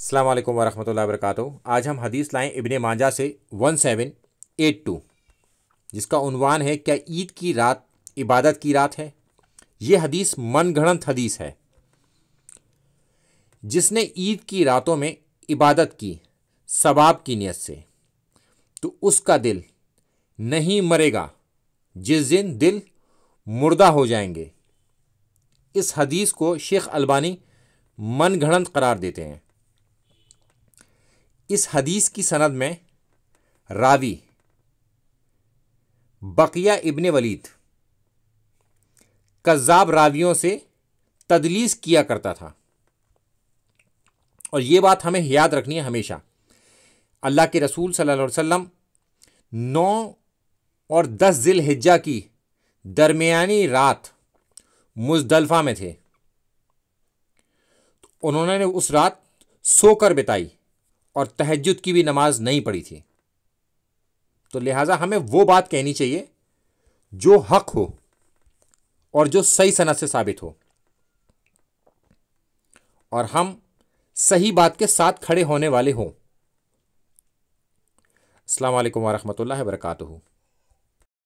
अल्लाम वरहमत ला वरक आज हम हदीस लाएँ इबन मांजा से वन सेवन एट टू जिसका उनवान है क्या ईद की रात इबादत की रात है ये हदीस गणत हदीस है जिसने ईद की रातों में इबादत की सबाब की नीयत से तो उसका दिल नहीं मरेगा जिस दिन दिल मुर्दा हो जाएंगे इस हदीस को शेख अल्बानी गणत करार देते हैं इस हदीस की सनद में रावी बकिया इब्ने वलीद कज़ाब रावियों से तदलीस किया करता था और ये बात हमें याद रखनी है हमेशा अल्लाह के रसूल सल्लल्लाहु अलैहि वसल्लम नौ और दस जिल हिज्जा की दरमियानी रात मुजदलफ़ा में थे तो उन्होंने उस रात सोकर बिताई और तहजद की भी नमाज नहीं पढ़ी थी तो लिहाजा हमें वो बात कहनी चाहिए जो हक हो और जो सही सना से साबित हो और हम सही बात के साथ खड़े होने वाले हों अलकम वरहमल वर्का